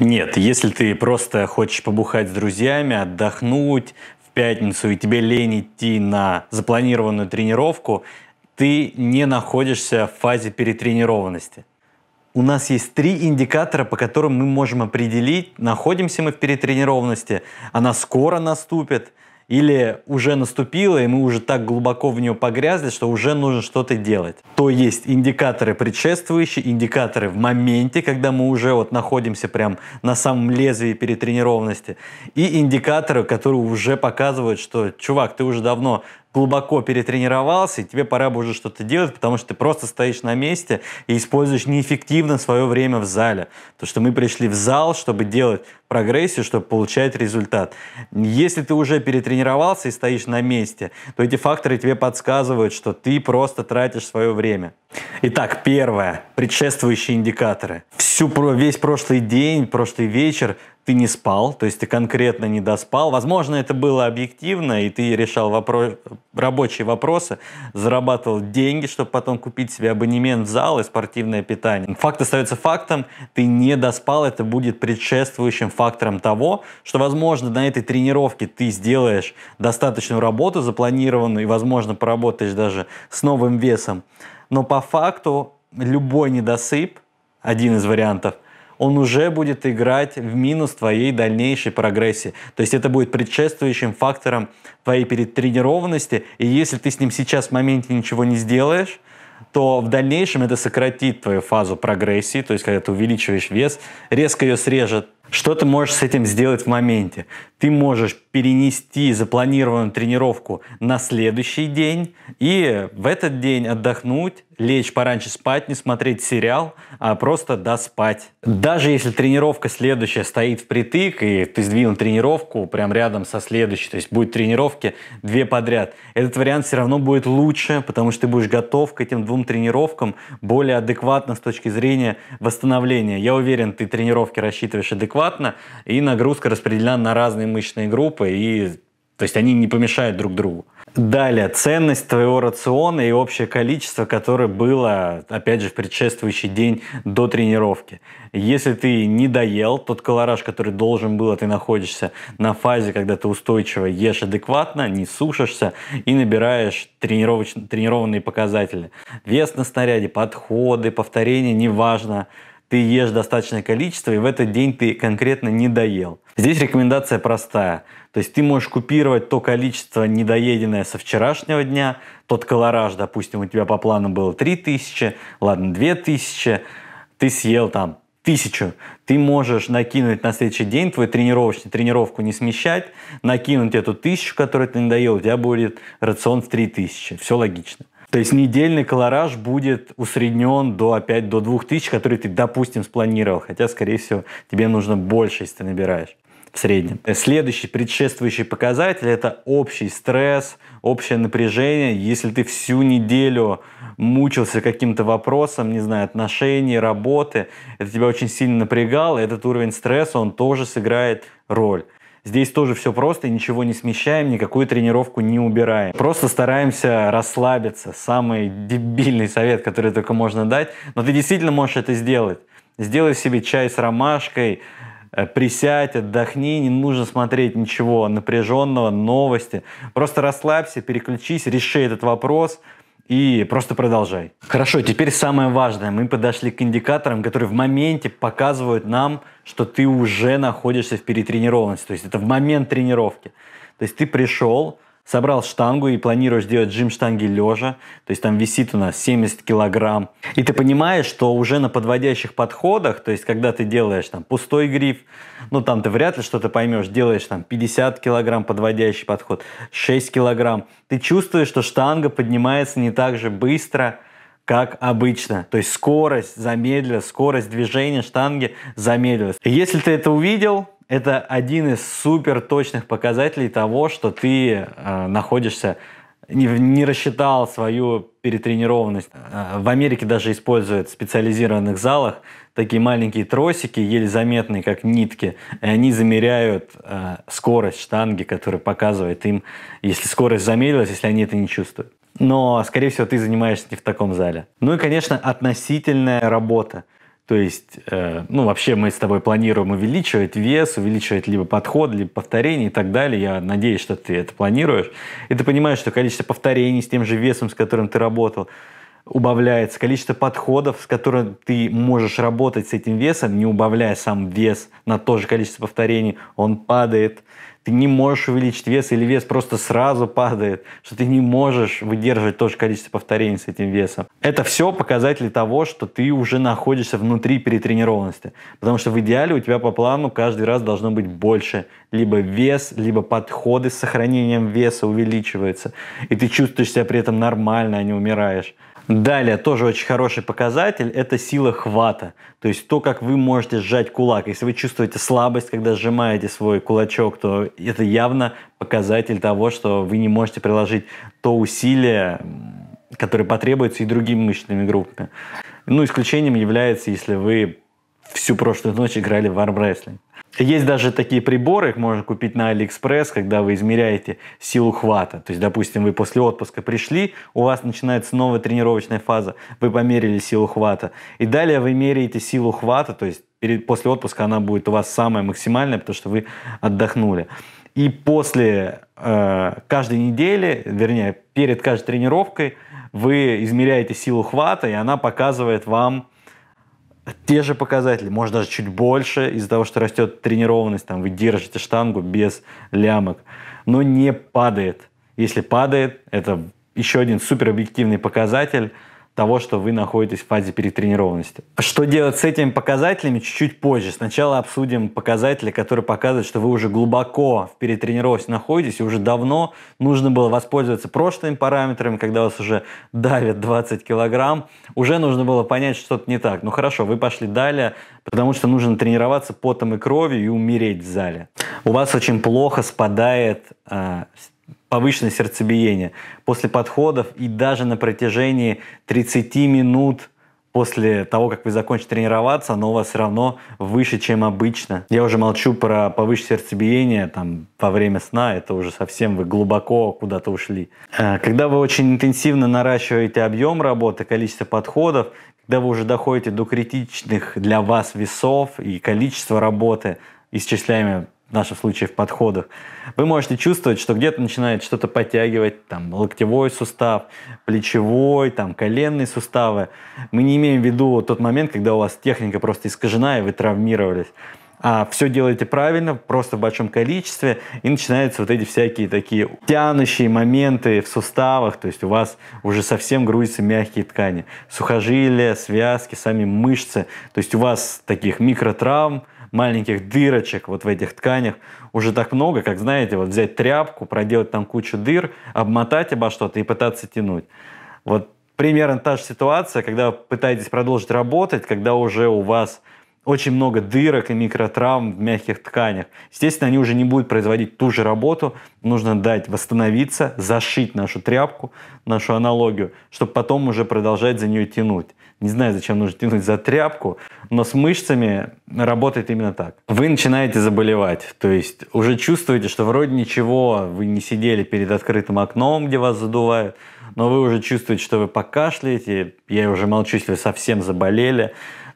Нет, если ты просто хочешь побухать с друзьями, отдохнуть в пятницу, и тебе лень идти на запланированную тренировку, ты не находишься в фазе перетренированности. У нас есть три индикатора, по которым мы можем определить, находимся мы в перетренированности, она скоро наступит – или уже наступила, и мы уже так глубоко в нее погрязли, что уже нужно что-то делать. То есть индикаторы предшествующие, индикаторы в моменте, когда мы уже вот находимся прям на самом лезвии перетренированности, и индикаторы, которые уже показывают, что, чувак, ты уже давно глубоко перетренировался, и тебе пора бы уже что-то делать, потому что ты просто стоишь на месте и используешь неэффективно свое время в зале. То что мы пришли в зал, чтобы делать прогрессию, чтобы получать результат. Если ты уже перетренировался и стоишь на месте, то эти факторы тебе подсказывают, что ты просто тратишь свое время. Итак, первое. Предшествующие индикаторы. Всю, весь прошлый день, прошлый вечер ты не спал, то есть ты конкретно не доспал. Возможно, это было объективно, и ты решал вопро- рабочие вопросы, зарабатывал деньги, чтобы потом купить себе абонемент в зал и спортивное питание. Факт остается фактом, ты не доспал, это будет предшествующим фактором того, что, возможно, на этой тренировке ты сделаешь достаточную работу запланированную и, возможно, поработаешь даже с новым весом. Но по факту любой недосып, один из вариантов, он уже будет играть в минус твоей дальнейшей прогрессии. То есть это будет предшествующим фактором твоей перетренированности, и если ты с ним сейчас в моменте ничего не сделаешь, то в дальнейшем это сократит твою фазу прогрессии, то есть когда ты увеличиваешь вес, резко ее срежет что ты можешь с этим сделать в моменте? Ты можешь перенести запланированную тренировку на следующий день и в этот день отдохнуть, лечь пораньше спать, не смотреть сериал, а просто доспать. Даже если тренировка следующая стоит впритык, и ты сдвинул тренировку прям рядом со следующей, то есть будет тренировки две подряд, этот вариант все равно будет лучше, потому что ты будешь готов к этим двум тренировкам более адекватно с точки зрения восстановления. Я уверен, ты тренировки рассчитываешь адекватно адекватно, и нагрузка распределена на разные мышечные группы, и то есть они не помешают друг другу. Далее, ценность твоего рациона и общее количество, которое было, опять же, в предшествующий день до тренировки. Если ты не доел тот колораж, который должен был, а ты находишься на фазе, когда ты устойчиво ешь адекватно, не сушишься и набираешь тренировочные, тренированные показатели. Вес на снаряде, подходы, повторения, неважно ты ешь достаточное количество, и в этот день ты конкретно не доел. Здесь рекомендация простая. То есть ты можешь купировать то количество недоеденное со вчерашнего дня, тот колораж, допустим, у тебя по плану было 3000, ладно, 2000, ты съел там тысячу, ты можешь накинуть на следующий день твой тренировочный тренировку не смещать, накинуть эту тысячу, которую ты не доел, у тебя будет рацион в три тысячи. Все логично. То есть недельный колораж будет усреднен до опять до 2000, который ты, допустим, спланировал. Хотя, скорее всего, тебе нужно больше, если ты набираешь в среднем. Следующий предшествующий показатель – это общий стресс, общее напряжение. Если ты всю неделю мучился каким-то вопросом, не знаю, отношений, работы, это тебя очень сильно напрягало, этот уровень стресса, он тоже сыграет роль. Здесь тоже все просто, ничего не смещаем, никакую тренировку не убираем. Просто стараемся расслабиться. Самый дебильный совет, который только можно дать. Но ты действительно можешь это сделать. Сделай себе чай с ромашкой, э, присядь, отдохни, не нужно смотреть ничего напряженного, новости. Просто расслабься, переключись, реши этот вопрос – и просто продолжай. Хорошо, теперь самое важное. Мы подошли к индикаторам, которые в моменте показывают нам, что ты уже находишься в перетренированности. То есть это в момент тренировки. То есть ты пришел, собрал штангу и планирую сделать жим штанги лежа, то есть там висит у нас 70 килограмм, и ты понимаешь, что уже на подводящих подходах, то есть когда ты делаешь там пустой гриф, ну там ты вряд ли что-то поймешь, делаешь там 50 килограмм подводящий подход, 6 килограмм, ты чувствуешь, что штанга поднимается не так же быстро, как обычно. То есть скорость замедлилась, скорость движения штанги замедлилась. И если ты это увидел, это один из супер точных показателей того, что ты э, находишься не, не рассчитал свою перетренированность. Э, в Америке даже используют в специализированных залах такие маленькие тросики, еле заметные, как нитки, и они замеряют э, скорость штанги, которая показывает им, если скорость замедлилась, если они это не чувствуют. Но, скорее всего, ты занимаешься не в таком зале. Ну и, конечно, относительная работа. То есть, э, ну, вообще мы с тобой планируем увеличивать вес, увеличивать либо подход, либо повторение и так далее. Я надеюсь, что ты это планируешь. И ты понимаешь, что количество повторений с тем же весом, с которым ты работал, убавляется. Количество подходов, с которым ты можешь работать с этим весом, не убавляя сам вес на то же количество повторений, он падает ты не можешь увеличить вес или вес просто сразу падает, что ты не можешь выдерживать то же количество повторений с этим весом. Это все показатели того, что ты уже находишься внутри перетренированности. Потому что в идеале у тебя по плану каждый раз должно быть больше. Либо вес, либо подходы с сохранением веса увеличиваются. И ты чувствуешь себя при этом нормально, а не умираешь. Далее, тоже очень хороший показатель, это сила хвата. То есть то, как вы можете сжать кулак. Если вы чувствуете слабость, когда сжимаете свой кулачок, то это явно показатель того, что вы не можете приложить то усилие, которое потребуется и другими мышечными группами. Ну, исключением является, если вы всю прошлую ночь играли в армрестлинг. Есть даже такие приборы, их можно купить на Алиэкспресс, когда вы измеряете силу хвата. То есть, допустим, вы после отпуска пришли, у вас начинается новая тренировочная фаза, вы померили силу хвата. И далее вы меряете силу хвата, то есть перед, после отпуска она будет у вас самая максимальная, потому что вы отдохнули. И после э, каждой недели, вернее, перед каждой тренировкой вы измеряете силу хвата, и она показывает вам, те же показатели, может даже чуть больше из-за того, что растет тренированность, там вы держите штангу без лямок, но не падает. Если падает, это еще один супер объективный показатель, того, что вы находитесь в фазе перетренированности. Что делать с этими показателями чуть-чуть позже. Сначала обсудим показатели, которые показывают, что вы уже глубоко в перетренировке находитесь, и уже давно нужно было воспользоваться прошлыми параметрами, когда вас уже давят 20 килограмм, уже нужно было понять, что что-то не так. Ну хорошо, вы пошли далее, потому что нужно тренироваться потом и кровью и умереть в зале. У вас очень плохо спадает э, повышенное сердцебиение после подходов и даже на протяжении 30 минут после того, как вы закончите тренироваться, оно у вас все равно выше, чем обычно. Я уже молчу про повышенное сердцебиение там, во время сна, это уже совсем вы глубоко куда-то ушли. Э, когда вы очень интенсивно наращиваете объем работы, количество подходов, когда вы уже доходите до критичных для вас весов и количества работы, исчисляемое в нашем случае в подходах, вы можете чувствовать, что где-то начинает что-то подтягивать, там, локтевой сустав, плечевой, там, коленные суставы. Мы не имеем в виду тот момент, когда у вас техника просто искажена, и вы травмировались. А все делаете правильно, просто в большом количестве, и начинаются вот эти всякие такие тянущие моменты в суставах, то есть у вас уже совсем грузятся мягкие ткани, сухожилия, связки, сами мышцы, то есть у вас таких микротравм, маленьких дырочек вот в этих тканях уже так много, как, знаете, вот взять тряпку, проделать там кучу дыр, обмотать обо что-то и пытаться тянуть. Вот примерно та же ситуация, когда вы пытаетесь продолжить работать, когда уже у вас очень много дырок и микротравм в мягких тканях. Естественно, они уже не будут производить ту же работу. Нужно дать восстановиться, зашить нашу тряпку, нашу аналогию, чтобы потом уже продолжать за нее тянуть. Не знаю, зачем нужно тянуть за тряпку, но с мышцами работает именно так. Вы начинаете заболевать, то есть уже чувствуете, что вроде ничего, вы не сидели перед открытым окном, где вас задувают, но вы уже чувствуете, что вы покашляете, я уже молчу, если вы совсем заболели,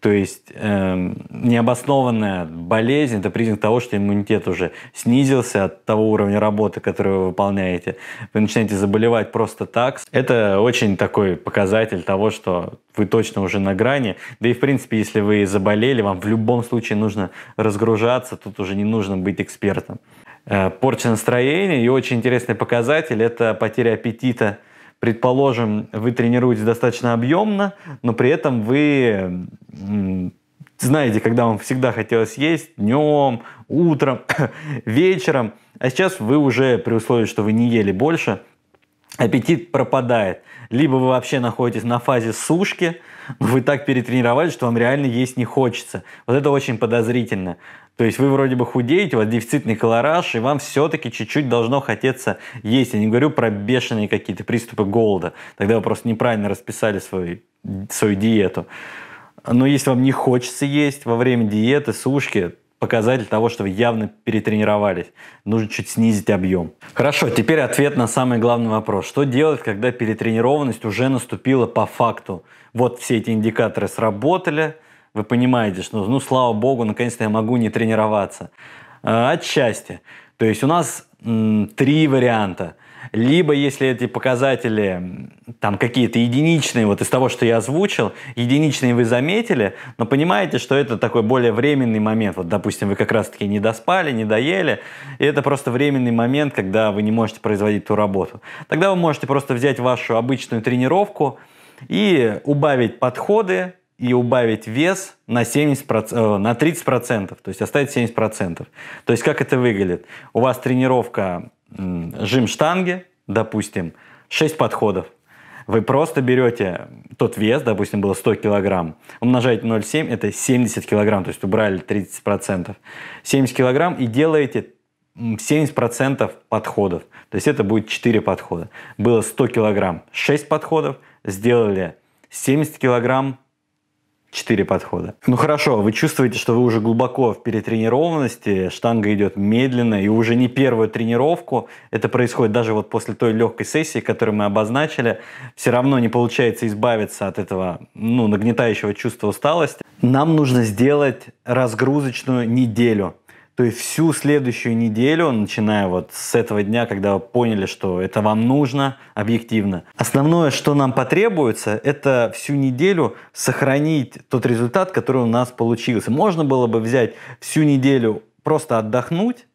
то есть э, необоснованная болезнь – это признак того, что иммунитет уже снизился от того уровня работы, который вы выполняете. Вы начинаете заболевать просто так. Это очень такой показатель того, что вы точно уже на грани. Да и, в принципе, если вы заболели, вам в любом случае нужно разгружаться, тут уже не нужно быть экспертом. Э, порча настроения и очень интересный показатель – это потеря аппетита – Предположим, вы тренируетесь достаточно объемно, но при этом вы знаете, когда вам всегда хотелось есть, днем, утром, вечером. А сейчас вы уже, при условии, что вы не ели больше, аппетит пропадает. Либо вы вообще находитесь на фазе сушки, вы так перетренировались, что вам реально есть не хочется. Вот это очень подозрительно. То есть вы вроде бы худеете, у вас дефицитный колораж, и вам все-таки чуть-чуть должно хотеться есть. Я не говорю про бешеные какие-то приступы голода. Тогда вы просто неправильно расписали свою, свою диету. Но если вам не хочется есть во время диеты, сушки, показатель того, что вы явно перетренировались. Нужно чуть снизить объем. Хорошо, теперь ответ на самый главный вопрос. Что делать, когда перетренированность уже наступила по факту? Вот все эти индикаторы сработали – вы понимаете, что ну слава богу, наконец-то я могу не тренироваться. Э, От счастья. То есть у нас м, три варианта. Либо, если эти показатели там какие-то единичные, вот из того, что я озвучил, единичные вы заметили, но понимаете, что это такой более временный момент. Вот, допустим, вы как раз-таки не доспали, не доели, и это просто временный момент, когда вы не можете производить ту работу. Тогда вы можете просто взять вашу обычную тренировку и убавить подходы, и убавить вес на, 70%, э, на 30%, то есть оставить 70%. То есть как это выглядит? У вас тренировка жим штанги, допустим, 6 подходов. Вы просто берете тот вес, допустим, было 100 килограмм, умножаете 0,7, это 70 килограмм, то есть убрали 30%. 70 килограмм и делаете 70% подходов. То есть это будет 4 подхода. Было 100 килограмм, 6 подходов, сделали 70 килограмм, Четыре подхода. Ну хорошо, вы чувствуете, что вы уже глубоко в перетренированности, штанга идет медленно, и уже не первую тренировку, это происходит даже вот после той легкой сессии, которую мы обозначили, все равно не получается избавиться от этого ну, нагнетающего чувства усталости. Нам нужно сделать разгрузочную неделю то есть всю следующую неделю, начиная вот с этого дня, когда вы поняли, что это вам нужно объективно, основное, что нам потребуется, это всю неделю сохранить тот результат, который у нас получился. Можно было бы взять всю неделю просто отдохнуть,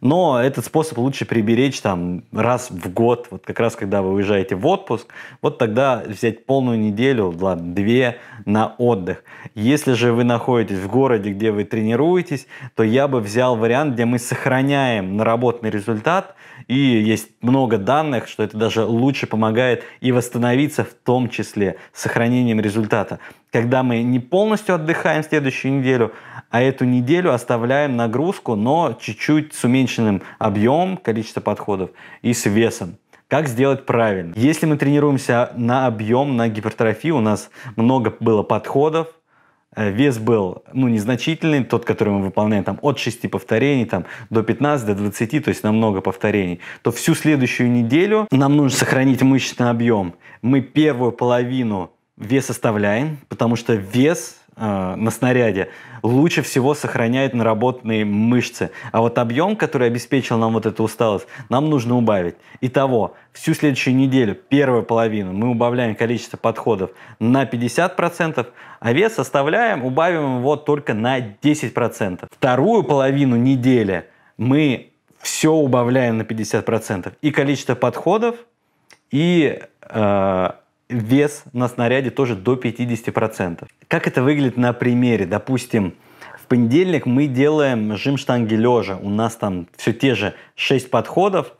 но этот способ лучше приберечь там раз в год, вот как раз когда вы уезжаете в отпуск, вот тогда взять полную неделю, ладно, две на отдых. Если же вы находитесь в городе, где вы тренируетесь, то я бы взял вариант, где мы сохраняем наработанный результат, и есть много данных, что это даже лучше помогает и восстановиться в том числе сохранением результата когда мы не полностью отдыхаем следующую неделю, а эту неделю оставляем нагрузку, но чуть-чуть с уменьшенным объемом, количество подходов и с весом. Как сделать правильно? Если мы тренируемся на объем, на гипертрофию, у нас много было подходов, э, вес был ну, незначительный, тот, который мы выполняем там, от 6 повторений там, до 15, до 20, то есть намного повторений, то всю следующую неделю нам нужно сохранить мышечный объем. Мы первую половину вес оставляем, потому что вес э, на снаряде лучше всего сохраняет наработанные мышцы. А вот объем, который обеспечил нам вот эту усталость, нам нужно убавить. Итого, всю следующую неделю, первую половину, мы убавляем количество подходов на 50%, а вес оставляем, убавим его только на 10%. Вторую половину недели мы все убавляем на 50%. И количество подходов, и э, вес на снаряде тоже до 50%. Как это выглядит на примере? Допустим, в понедельник мы делаем жим штанги лежа. У нас там все те же 6 подходов.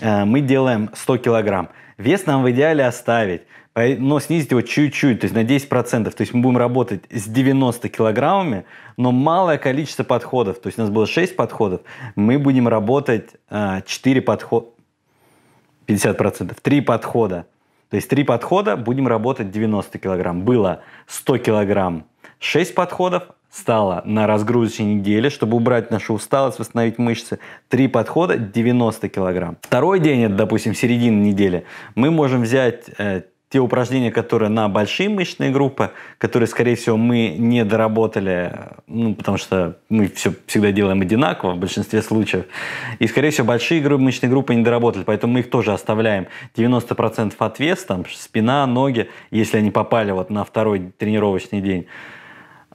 Э, мы делаем 100 килограмм. Вес нам в идеале оставить, но снизить его чуть-чуть, то есть на 10%. То есть мы будем работать с 90 килограммами, но малое количество подходов. То есть у нас было 6 подходов, мы будем работать 4 э, подхода, 50%, 3 подхода то есть три подхода, будем работать 90 килограмм. Было 100 килограмм 6 подходов, стало на разгрузочной неделе, чтобы убрать нашу усталость, восстановить мышцы, Три подхода 90 килограмм. Второй день, это, допустим, середина недели, мы можем взять э, те упражнения, которые на большие мышечные группы, которые, скорее всего, мы не доработали, ну, потому что мы все всегда делаем одинаково в большинстве случаев. И, скорее всего, большие группы, мышечные группы не доработали, поэтому мы их тоже оставляем. 90% от веса, там, спина, ноги, если они попали вот на второй тренировочный день.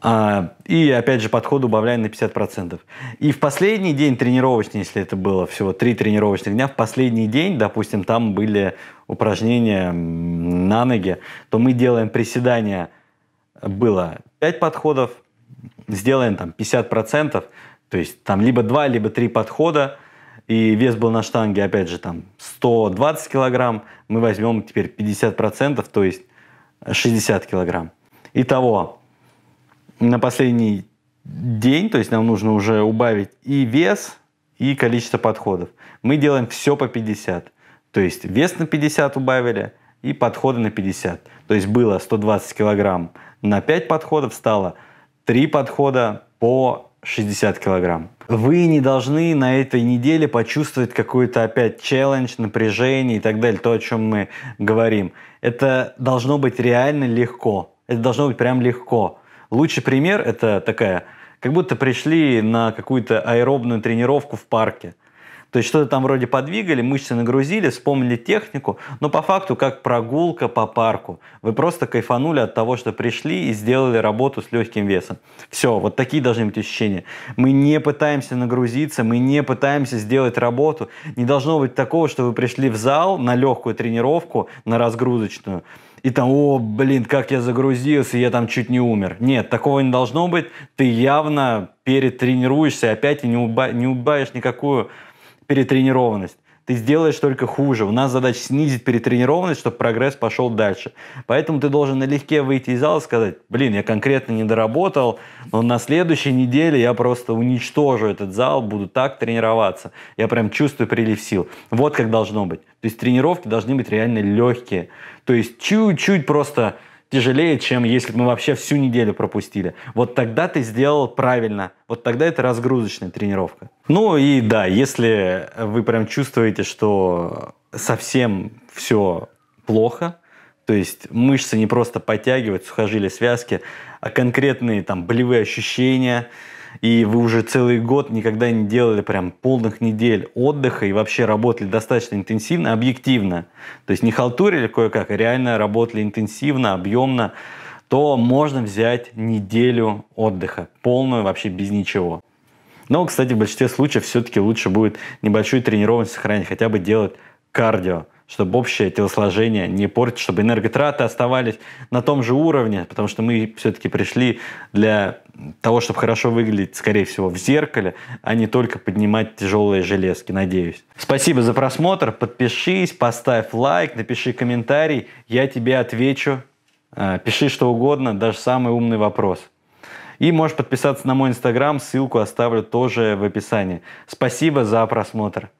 А, и опять же подход убавляем на 50%. И в последний день тренировочный, если это было всего три тренировочных дня, в последний день, допустим, там были упражнения на ноги, то мы делаем приседания, было 5 подходов, сделаем там 50%, то есть там либо 2, либо 3 подхода, и вес был на штанге, опять же, там 120 килограмм, мы возьмем теперь 50%, то есть 60 килограмм. Итого на последний день, то есть нам нужно уже убавить и вес, и количество подходов. Мы делаем все по 50. То есть вес на 50 убавили и подходы на 50. То есть было 120 килограмм на 5 подходов, стало 3 подхода по 60 килограмм. Вы не должны на этой неделе почувствовать какой-то опять челлендж, напряжение и так далее, то, о чем мы говорим. Это должно быть реально легко. Это должно быть прям легко. Лучший пример – это такая, как будто пришли на какую-то аэробную тренировку в парке. То есть что-то там вроде подвигали, мышцы нагрузили, вспомнили технику, но по факту как прогулка по парку. Вы просто кайфанули от того, что пришли и сделали работу с легким весом. Все, вот такие должны быть ощущения. Мы не пытаемся нагрузиться, мы не пытаемся сделать работу. Не должно быть такого, что вы пришли в зал на легкую тренировку, на разгрузочную, и там, о, блин, как я загрузился, я там чуть не умер. Нет, такого не должно быть. Ты явно перетренируешься опять и не, уба- не убавишь никакую перетренированность ты сделаешь только хуже. У нас задача снизить перетренированность, чтобы прогресс пошел дальше. Поэтому ты должен налегке выйти из зала и сказать, блин, я конкретно не доработал, но на следующей неделе я просто уничтожу этот зал, буду так тренироваться. Я прям чувствую прилив сил. Вот как должно быть. То есть тренировки должны быть реально легкие. То есть чуть-чуть просто тяжелее, чем если бы мы вообще всю неделю пропустили. Вот тогда ты сделал правильно. Вот тогда это разгрузочная тренировка. Ну и да, если вы прям чувствуете, что совсем все плохо, то есть мышцы не просто подтягивают, сухожилия, связки, а конкретные там болевые ощущения – и вы уже целый год никогда не делали прям полных недель отдыха и вообще работали достаточно интенсивно, объективно, то есть не халтурили кое-как, а реально работали интенсивно, объемно, то можно взять неделю отдыха, полную вообще без ничего. Но, кстати, в большинстве случаев все-таки лучше будет небольшую тренировку сохранить, хотя бы делать кардио чтобы общее телосложение не портить, чтобы энерготраты оставались на том же уровне, потому что мы все-таки пришли для того, чтобы хорошо выглядеть, скорее всего, в зеркале, а не только поднимать тяжелые железки, надеюсь. Спасибо за просмотр, подпишись, поставь лайк, напиши комментарий, я тебе отвечу. А, пиши что угодно, даже самый умный вопрос. И можешь подписаться на мой инстаграм, ссылку оставлю тоже в описании. Спасибо за просмотр.